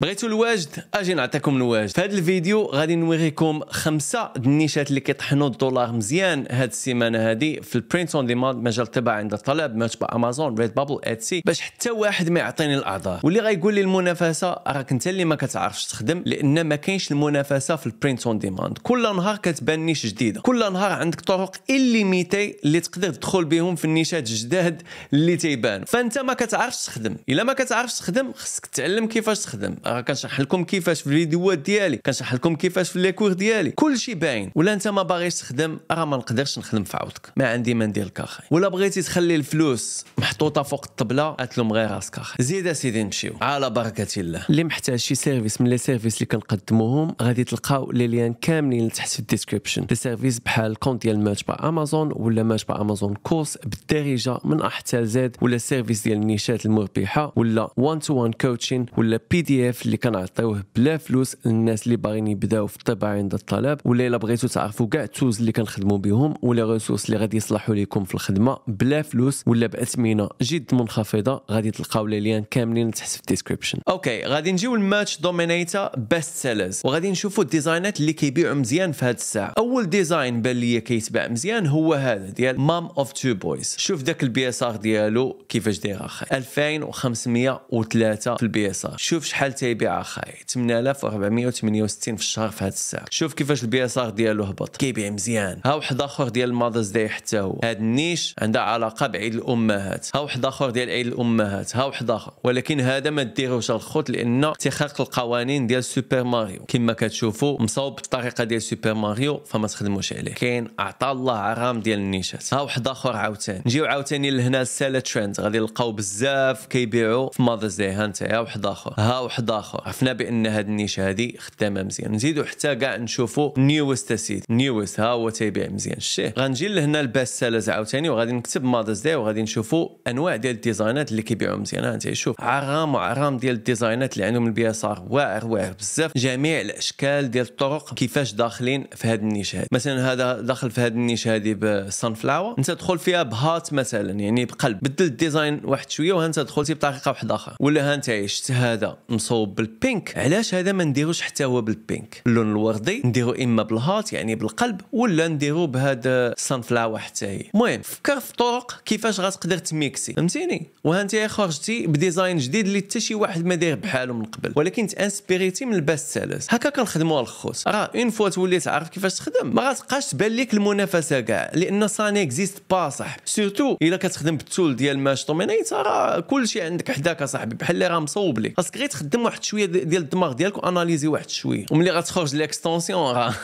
بغيتو الواجد اجي نعطيكم الواجد في هذا الفيديو غادي نوريكم خمسه النيشات اللي كيطحنوا الدولار مزيان هاد السيمانه هادي في البرينت اون ديماند مجال الطباعه عند الطلب متبع امازون ريد بابل اتسي باش حتى واحد ما يعطيني الاعذار واللي غايقول لي المنافسه راك انت اللي ما كتعرفش تخدم لان ما كاينش المنافسه في البرينت اون ديماند كل نهار كتبان نيش جديده كل نهار عندك طرق الليميتي اللي تقدر تدخل بهم في النيشات الجداد اللي تيبان فانت ما كتعرفش تخدم الا ما كتعرفش تخدم خصك تعلم كيفاش تخدم راه كنشرح لكم كيفاش في الفيديوهات ديالي كنشرح لكم كيفاش في ليكور ديالي كلشي باين ولا انت ما باغيش تخدم راه ما نقدرش نخدم في عودك ما عندي ما ندير لك اخي ولا بغيتي تخلي الفلوس محطوطه فوق الطبله اتلم غير راسك اخي زيد اسيدي نمشيو على بركه الله اللي محتاج شي سيرفيس من لي سيرفيس اللي كنقدموهم غادي تلقاو لي ليان كاملين لتحت في الديسكريبشن لي سيرفيس بحال الكونت ديال ماتش با امازون ولا ماتش با امازون كورس بالدارجه من احتى زاد ولا سيرفيس ديال النيشات المربحه ولا 1 تو 1 كوتشين ولا بي دي اف الهدف اللي كنعطيوه بلا فلوس للناس اللي باغيين يبداو في الطباعه عند الطلب ولا الا بغيتو تعرفوا كاع التوز اللي كنخدموا بهم ولا ريسورس اللي غادي يصلحوا لكم في الخدمه بلا فلوس ولا باثمنه جد منخفضه غادي تلقاو لي ليان كاملين تحت في الديسكريبشن اوكي غادي نجيو لماتش دومينيتا بيست سيلرز وغادي نشوفوا الديزاينات اللي كيبيعوا مزيان في هذه الساعه اول ديزاين بان ليا كيتباع مزيان هو هذا ديال مام اوف تو بويز شوف داك البي اس ار ديالو كيفاش داير اخي 2503 في البي اس ار شوف شحال كيبيع خاي 8468 في الشهر في هذا الساعه شوف كيفاش البي اس ار ديالو هبط كيبيع مزيان ها واحد اخر ديال الماذرز داي حتى هو هاد النيش عندها علاقه بعيد الامهات ها واحد اخر ديال عيد الامهات ها واحد اخر ولكن هذا ما ديروش الخوت لان تخرق القوانين ديال سوبر ماريو كما كتشوفوا مصاوب بالطريقه ديال سوبر ماريو فما تخدموش عليه كاين عطى الله عرام ديال النيشات ها واحد اخر عاوتاني نجيو عاوتاني لهنا سالا ترند غادي نلقاو بزاف كيبيعوا في ماذرز داي ها نتايا واحد اخر ها واحد اخر عرفنا بان هذه النيشه هذه خدامه مزيان نزيدو حتى كاع نشوفوا نيوست سيت نيوست ها هو تيبيع مزيان الشيء غنجي لهنا الباس سيلرز عاوتاني وغادي نكتب مادرز داي وغادي نشوفوا انواع ديال الديزاينات اللي كيبيعوا مزيان انت شوف عرام وعرام ديال الديزاينات اللي عندهم البي اس ار واعر واعر بزاف جميع الاشكال ديال الطرق كيفاش داخلين في هذه النيشه هذه مثلا هذا داخل في هذه النيشه هذه بالسان فلاور انت تدخل فيها بهات مثلا يعني بقلب بدل الديزاين واحد شويه وهانت دخلتي بطريقه واحده اخرى ولا هانت عيشت هذا مصوب بالبينك علاش هذا ما نديروش حتى هو بالبينك اللون الوردي نديرو اما بالهات يعني بالقلب ولا نديرو بهذا سان فلاور حتى هي المهم فكر في طرق كيفاش غتقدر تميكسي فهمتيني وهانت خرجتي بديزاين جديد اللي حتى شي واحد ما داير بحاله من قبل ولكن تانسبيريتي من الباست سيلرز هكا كنخدموا الخوت راه اون فوا تولي تعرف كيفاش تخدم ما غتبقاش تبان لك المنافسه كاع لان سان اكزيست با صح سورتو الا كتخدم بالتول ديال ماش طومينيت راه كلشي عندك حداك صاحبي بحال اللي راه مصوب لك خاصك غير تخدم واحد شويه ديال الدماغ ديالك واناليزي واحد شويه وملي غتخرج ليكستونسيون راه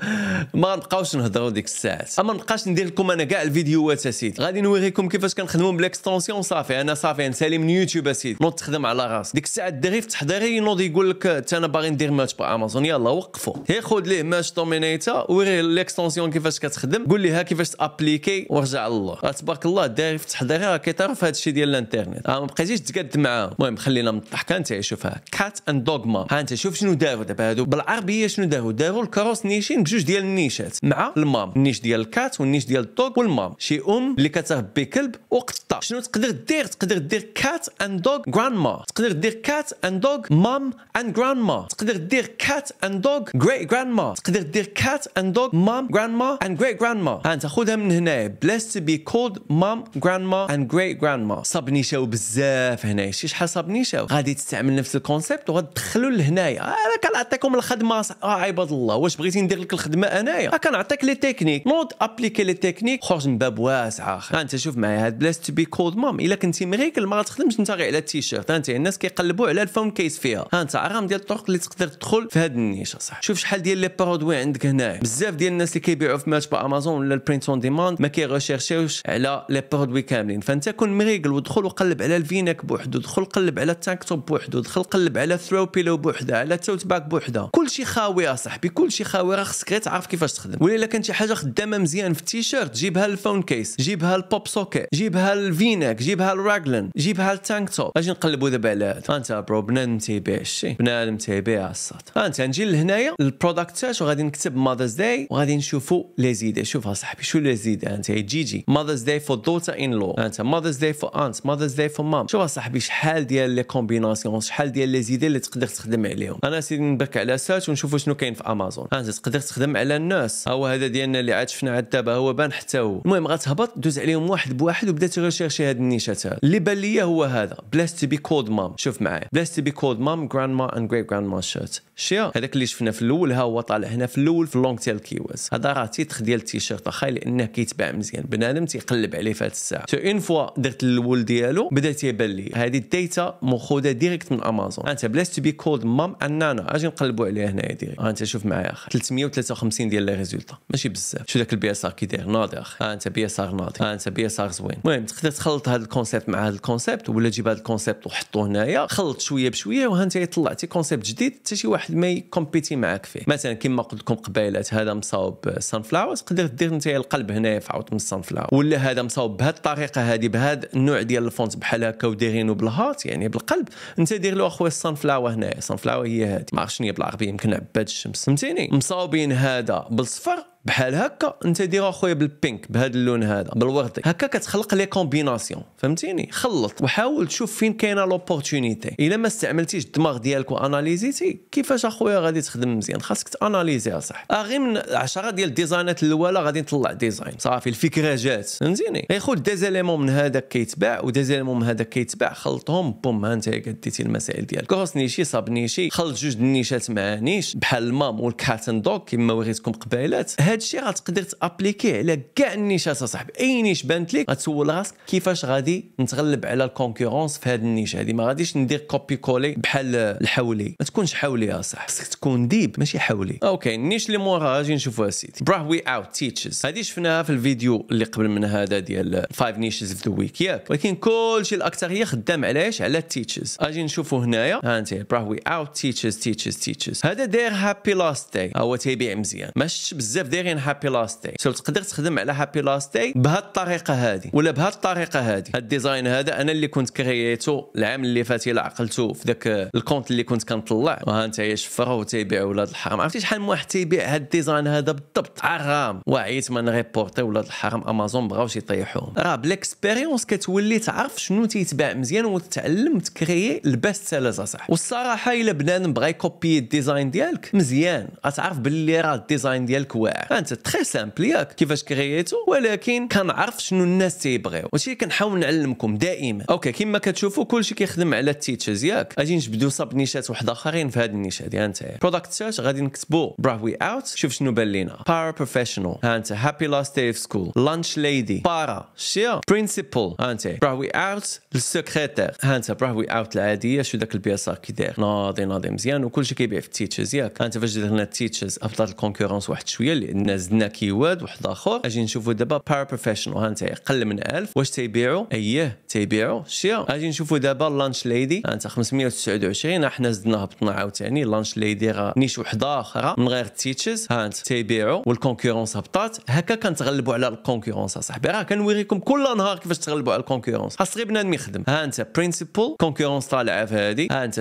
ما نبقاوش نهضروا ديك الساعات اما نبقاش ندير لكم انا كاع الفيديوهات اسيدي غادي نوريكم كيفاش كنخدموا بالاكستونسيون صافي انا صافي نسالي من يوتيوب اسيدي نوض تخدم على راسك ديك الساعه الدري في التحضيري ينوض يقول لك حتى انا باغي ندير ماتش با امازون يلا وقفوا هي خذ ليه ماتش دومينيتا وريه ليكستونسيون كيفاش كتخدم قول ليها كيفاش تابليكي وارجع الله تبارك الله الدري في التحضيري راه كيطرف هذا الشيء ديال الانترنت أه، ما بقيتيش تقاد معاهم المهم خلينا من الضحكه نتعيشوا فيها كات اند دوغما ها انت شوف شنو داروا دابا هادو بالعربيه شنو داروا داروا الكروس نيشين بجوج ديال النيشات مع المام النيش ديال الكات والنيش ديال الدوغ والمام شي ام اللي كتربي كلب وقطه شنو تقدر دير تقدر دير كات اند دوغ جراندما تقدر دير كات اند دوغ مام اند جراندما تقدر دير كات اند دوغ جريت جراندما تقدر دير كات اند دوغ مام جراندما اند جريت جراندما ها انت خذها من هنايا بليس تو بي كولد مام جراندما اند جريت جراندما صاب نيشاو بزاف هنايا شي شحال صاب نيشاو غادي تستعمل نفس الكون الكونسيبت وغتدخلوا لهنايا انا كنعطيكم الخدمه اه عباد الله واش بغيتي ندير لك الخدمه انايا كنعطيك لي تكنيك نوض ابليكي لي تكنيك خرج من باب واسع اخي انت شوف معايا هاد بلاست تو بي كولد مام الا كنتي مريكل ما غتخدمش انت غير على التيشيرت انت الناس كيقلبوا على الفون كيس فيها ها انت عرام ديال الطرق اللي تقدر تدخل في هاد النيش صح شوف شحال ديال لي برودوي عندك هنايا بزاف ديال الناس اللي كيبيعوا في ماتش امازون ولا البرينت اون ديماند ما كيغوشيرشيوش على لي برودوي كاملين فانت كون مريقل ودخل وقلب على الفينك بوحدو دخل قلب على التانك توب بوحدو دخل قلب تقلب على ثرو بيلو بوحدها على توت باك بوحدها كلشي خاوي اصاحبي كلشي خاوي راه خصك غير تعرف كيفاش تخدم ولا الا كانت شي حاجه خدامه مزيان في التيشيرت جيبها الفون كيس جيبها البوب سوكيت جيبها الفينك جيبها الراجلن جيبها التانك توب اجي نقلبوا دابا على انت برو بنادم تيبيع الشيء بنادم تيبيع الصاد انت نجي لهنايا البروداكت تاعش وغادي نكتب ماذرز داي وغادي نشوفوا لي زيد شوف اصاحبي شو لي زيد انت جي جي ماذرز داي فور دوتا ان لو انت ماذرز داي فور انت ماذرز داي فور مام شوف اصاحبي شحال ديال لي كومبيناسيون شحال ديال لي اللي تقدر تخدم عليهم انا سيدي نبرك على سات ونشوفوا شنو كاين في امازون انت تقدر تخدم على الناس هو هذا ديالنا اللي عاد شفنا عاد دابا هو بان حتى هو المهم غتهبط دوز عليهم واحد بواحد وبدا تيغيشيرشي هاد النيشات اللي بان ليا هو هذا بلاس تو بي كولد مام شوف معايا بلاس تو بي كولد مام جراند ما اند جريت جراند ما شيرت شيا هذاك اللي شفنا في الاول ها هو طالع هنا في الاول في اللونغ تيل كيوز هذا راه تيتخ ديال التيشيرت اخاي لانه كيتباع مزيان بنادم تيقلب عليه في هذه الساعه سو اون فوا درت الاول ديالو بدا تيبان لي هذه الديتا مخوده ديريكت من امازون انت بليس تو بي كولد مام ان نانا اجي نقلبوا عليها هنايا ديري انت شوف معايا 353 ديال لي ريزولتا ماشي بزاف شو ذاك البي اس ار كي داير ناضي اخي انت بي اس ار ناضي انت بي اس ار زوين المهم تقدر تخلط هذا الكونسيبت مع هذا الكونسيبت ولا تجيب هذا الكونسيبت وحطوه هنايا خلط شويه بشويه وها انت طلعتي كونسيبت جديد حتى شي واحد ما يكومبيتي معاك فيه مثلا كما قلت لكم قبيلات هذا مصاوب سان فلاور تقدر دير انت القلب هنايا في عوض من السان فلاور ولا هذا مصاوب بهذه الطريقه هذه بهذا النوع ديال الفونت بحال هكا ودايرينو بالهات يعني بالقلب انت دير له اخويا الصنفلاوه هنايا الصنفلاوه هي هذه ما عرفتش بالعربيه يمكن عباد الشمس فهمتيني مصاوبين هذا بالصفر بحال هكا انت دير اخويا بالبينك بهذا اللون هذا بالوردي هكا كتخلق لي كومبيناسيون فهمتيني خلط وحاول تشوف فين كاينه لوبورتونيتي الا ما استعملتيش الدماغ ديالك واناليزيتي كيفاش اخويا غادي تخدم مزيان خاصك تاناليزي صح غير من 10 ديال الديزاينات الاولى غادي نطلع ديزاين صافي الفكره جات فهمتيني غيخد دي زيليمون من هذاك كيتباع ودي زيليمون من هذاك كيتباع خلطهم بوم ها انت قديتي المسائل ديالك كروس نيشي صاب نيشي خلط جوج النيشات مع نيش بحال المام والكاتن دوغ كما وريتكم قبيلات هاد الشيء غتقدر تابليكيه على كاع النيشات اصاحبي اي نيش بانت لك غتسول راسك كيفاش غادي نتغلب على الكونكورونس في هاد النيش هادي ما غاديش ندير كوبي كولي بحال الحولي ما تكونش حولي يا صاحبي خصك تكون ديب ماشي حولي اوكي النيش اللي موراها غادي نشوفوها سيدي براه وي اوت تيتشز هادي شفناها في الفيديو اللي قبل من هذا ديال 5 نيشز في ذا ويك ياك ولكن كلشي الاكثريه خدام علاش على التيتشز اجي نشوفوا هنايا ها انت براه وي اوت تيتشز تيتشز تيتشز هذا داير هابي لاست داي هو تيبيع مزيان ما شفتش بزاف دايرين هابي لاستي سو تقدر تخدم على هابي لاستي بهاد الطريقه هذه ولا بهاد الطريقه هذه هاد الديزاين هذا انا اللي كنت كرييتو العام اللي فات الا عقلتو في ذاك الكونت اللي كنت كنطلع وها انت شفره وتيبيع ولاد الحرام عرفتي شحال من واحد تيبيع هاد الديزاين هذا بالضبط عرام وعيت ما ريبورتي ولاد الحرام امازون بغاوش يطيحوهم راه بالاكسبيريونس كتولي تعرف شنو تيتباع مزيان وتتعلم تكريي البيست سيلرز اصاحبي والصراحه الا بنادم بغا يكوبي الديزاين ديالك مزيان غتعرف باللي راه الديزاين ديالك واعر انت تري سامبل ياك كيفاش كرييتو ولكن كنعرف شنو الناس تيبغيو وشي كنحاول نعلمكم دائما اوكي كما كتشوفوا كلشي كيخدم على التيتشرز ياك اجي نجبدو صاب نيشات واحد اخرين في هذا النيشه هادي انت برودكت سيرش غادي نكتبو براوي اوت شوف شنو بان لينا بارا بروفيشنال انت هابي لاست داي في سكول لانش ليدي بارا شيا برينسيبل ها انت براوي اوت السكرتير ها انت براوي اوت العاديه شو داك البي اس ار كي داير ناضي ناضي مزيان وكلشي كيبيع في التيتشرز ياك انت فاش دير التيتشرز الكونكورونس واحد شويه اللي عندنا زدنا كيواد واحد اخر اجي نشوفوا دابا بار بروفيشنال ها انت قل من 1000 واش تيبيعوا اييه تيبيعوا شير اجي نشوفوا دابا لانش ليدي انت 529 حنا زدنا هبطنا عاوتاني لانش ليدي راه نيش وحده اخرى من غير تيتشز ها انت تيبيعوا والكونكورونس هبطات هكا كنتغلبوا على الكونكورونس اصاحبي راه كنوريكم كل نهار كيفاش تغلبوا على الكونكورونس خاص غير بنادم يخدم ها انت برينسيبل كونكورونس طالعه في هادي ها انت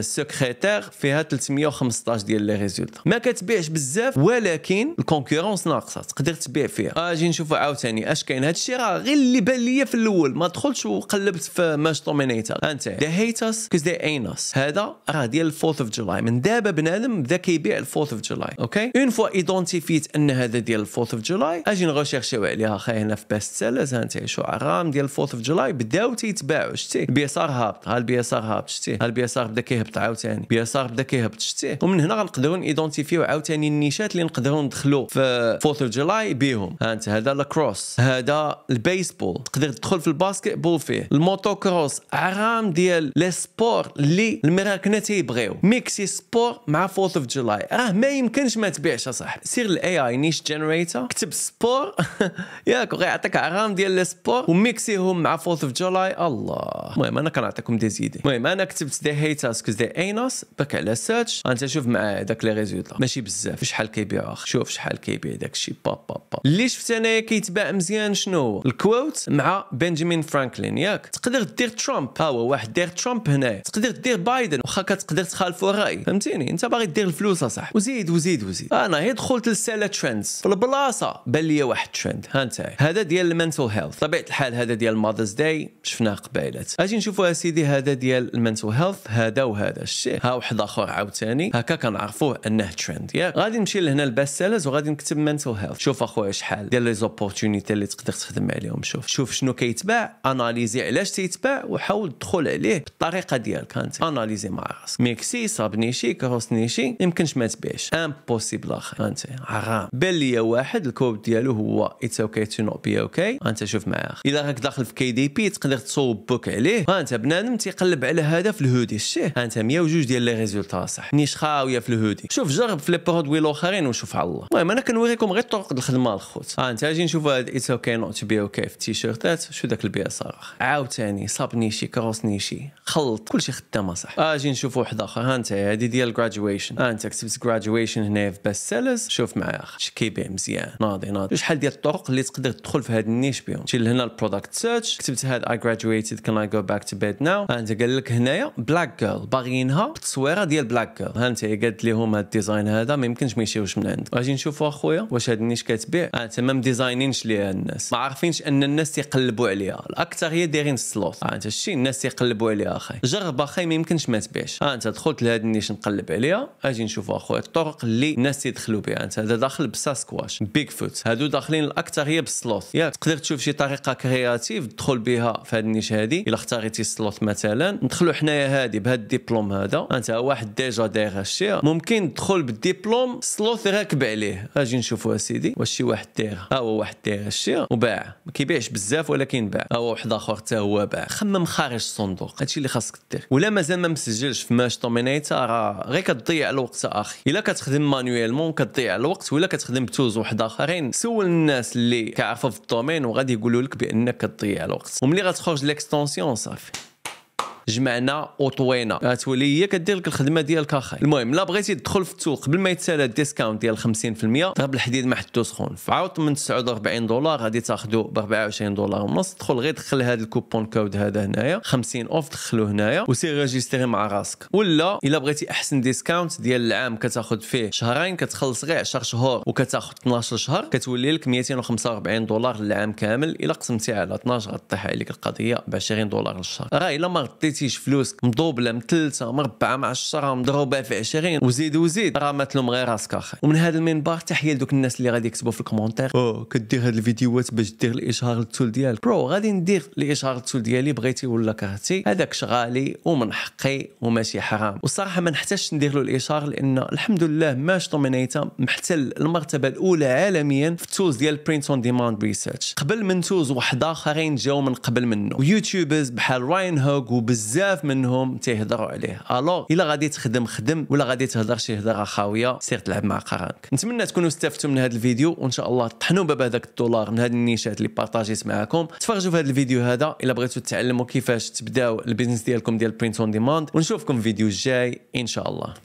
فيها 315 ديال لي ريزولت ما كتبيعش بزاف ولكن الكونكورونس ناقصه تقدر تبيع فيها اجي نشوف عاوتاني اش كاين هذا الشيء راه غير اللي بان ليا في الاول ما دخلتش وقلبت في ماش دومينيتر انت ذا هيت اس كوز they اين اس هذا راه ديال 4 اوف جولاي من دابا بنادم بدا كيبيع 4 اوف جولاي اوكي اون فوا ايدونتيفيت ان هذا ديال 4 اوف جولاي اجي نغوشيرشيو عليها خاي هنا في بيست سيلرز انت شعراء ديال 4 اوف جولاي بداو تيتباعوا شتي البي اس ار هابط ها البي اس ار هابط شتي ها البي اس ار بدا كيهبط عاوتاني البي اس ار بدا كيهبط شتي ومن هنا غنقدروا ايدونتيفيو عاوتاني النيشات اللي نقدروا ندخلوا في 4th اوف جولاي بيهم هانت انت هذا لاكروس هذا البيسبول تقدر تدخل في الباسكت بول فيه الموتو كروس عرام ديال لي سبور اللي المراكنه تيبغيو ميكسي سبور مع 4th اوف جولاي راه ما يمكنش ما تبيعش اصاحبي سير الاي اي نيش جينيريتور كتب سبور ياك وغيعطيك عرام ديال لي سبور وميكسيهم مع 4th اوف جولاي الله المهم انا كنعطيكم دي زيدي المهم انا كتبت دي هيترز كوز دي اينوس بك على سيرش انت شوف مع داك لي ريزولتا ماشي بزاف شحال كيبيع شوف شحال كيبيع داكشي با با با اللي شفت انايا كيتباع مزيان شنو هو الكوت مع بنجامين فرانكلين ياك تقدر دير ترامب ها هو واحد دير ترامب هنايا تقدر دير بايدن واخا كتقدر تخالفو الراي فهمتيني انت باغي دير الفلوس اصاحبي وزيد وزيد وزيد انا هي دخلت للساله ترندز في البلاصه بان لي واحد ترند ها انت هذا ديال المنتل هيلث طبيعه الحال هذا ديال ماذرز داي شفناه قبيلات اجي نشوفوا سيدي هذا ديال المنتل هيلث هذا وهذا الشيء ها واحد اخر عاوتاني هكا كنعرفوه انه ترند ياك غادي نمشي لهنا الباست سيلرز وغادي نكتب المنتل هيلث شوف اخويا شحال ديال لي زوبورتونيتي اللي تقدر تخدم عليهم شوف شوف شنو كيتباع اناليزي علاش تيتباع وحاول تدخل عليه بالطريقه ديالك انت اناليزي مع راسك ميكسي صابنيشي كروسنيشي يمكنش ما تبيعش امبوسيبل اخي انت حرام بان ليا واحد الكود ديالو هو اتس اوكي تو نوت بي اوكي انت شوف مع اخي الا راك داخل في كي دي بي تقدر تصوب بوك عليه انت بنادم تيقلب على هذا في الهودي شتيه انت 102 ديال لي ريزولتا صح نيش خاويه في الهودي شوف جرب في لي برودوي الاخرين وشوف على الله المهم انا كنوريكم خصهم غير طرق الخدمه الخوت ها آه، انت اجي نشوف هذا اتس اوكي نوت تو بي اوكي في التيشيرتات شو داك البيع صراخ عاوتاني صاب نيشي كروس نيشي خلط كل شيء خدامه صح آه، اجي نشوف واحد اخر ها انت هادي ديال جراديويشن آه، ها انت كتبت جراديويشن هنا في بيست سيلرز شوف معايا اخر شي كيبيع مزيان ناضي ناضي شحال ديال الطرق اللي تقدر تدخل في هاد النيش بهم تجي لهنا البرودكت سيرش كتبت هاد اي جراديويتد كان اي جو باك تو بيد ناو ها انت قال لك هنايا بلاك جيرل باغيينها بالتصويره ديال بلاك جيرل ها انت قالت لهم هاد الديزاين هذا ما يمكنش ما يشريوش من عندك اجي نشوفوا اخويا واش هاد النيش كتبيع آه، انت ما مديزاينينش ليها الناس ما عارفينش ان الناس تيقلبوا عليها الاكثريه دايرين السلوت آه، انت الشيء الناس تيقلبوا عليها اخي جرب اخي ما يمكنش ما تبيعش آه، انت دخلت لهاد النيش نقلب عليها اجي نشوف اخويا الطرق اللي الناس تيدخلوا بها انت هذا داخل بساسكواش بيك فوت هادو داخلين الاكثريه بالسلوت ياك تقدر تشوف شي طريقه كرياتيف تدخل بها في هاد النيش هادي الا اختاريتي السلوت مثلا ندخلوا حنايا هادي بهاد الدبلوم هذا انت واحد ديجا داير هادشي ممكن تدخل بالدبلوم سلوت راكب عليه اجي نشوف شوفوا سيدي واش شي واحد تيغ ها هو واحد تيغ الشيء وباع ما كيبيعش بزاف ولكن باع ها هو واحد اخر حتى هو باع خمم خارج الصندوق هادشي اللي خاصك دير ولا مازال ما مسجلش في ماش دومينيتا راه غير كتضيع الوقت اخي الا كتخدم مانويلمون كتضيع الوقت ولا كتخدم بتوز واحد اخرين سول الناس اللي كيعرفوا في الدومين وغادي يقولوا لك بانك كتضيع الوقت وملي غتخرج ليكستونسيون صافي جمعنا وطوينا غتولي آه، هي كدير لك الخدمه ديالك اخي المهم لا بغيتي تدخل في السوق قبل ما يتسالى الديسكاونت ديال 50% تغب طيب الحديد ما حدو سخون فعاوت من 49 دولار غادي تاخذوا ب 24 دولار ونص دخل غير دخل هذا الكوبون كود هذا هنايا 50 اوف دخلو هنايا وسير ريجيستري مع راسك ولا الا بغيتي احسن ديسكاونت ديال العام كتاخذ فيه شهرين كتخلص غير 10 شهور وكتاخذ 12 شهر كتولي لك 245 دولار للعام كامل الا قسمتي على 12 غطيح عليك القضيه ب 20 دولار للشهر راه الا ما غطيتي لقيتيش فلوس مضوبله مثلثه مربعه معشره مضروبه في 20 وزيد وزيد راه ماتلهم غير راسك اخي ومن هذا المنبر تحيه لدوك الناس اللي غادي يكتبوا في الكومونتير او كدير هاد الفيديوهات باش دير الاشهار للتول ديالك برو غادي ندير الاشهار للتول ديالي بغيتي ولا كرهتي هذاك شغالي ومن حقي وماشي حرام والصراحه ما نحتاجش ندير له الاشهار لان الحمد لله ماش دومينيتا محتل المرتبه الاولى عالميا في التولز ديال برينت اون ديماند ريسيرش قبل من تولز واحد اخرين جاو من قبل منه ويوتيوبرز بحال راين هوغ وبزاف بزاف منهم تيهضروا عليه الوغ الا غادي تخدم خدم ولا غادي تهضر شي هضره خاويه سير تلعب مع قرانك نتمنى تكونوا استفدتوا من هذا الفيديو وان شاء الله طحنوا باب هذاك الدولار من هذه النيشات اللي بارطاجيت معكم تفرجوا في هذا الفيديو هذا الا بغيتوا تتعلموا كيفاش تبداو البيزنس ديالكم ديال برينت اون ديماند ونشوفكم في فيديو جاي ان شاء الله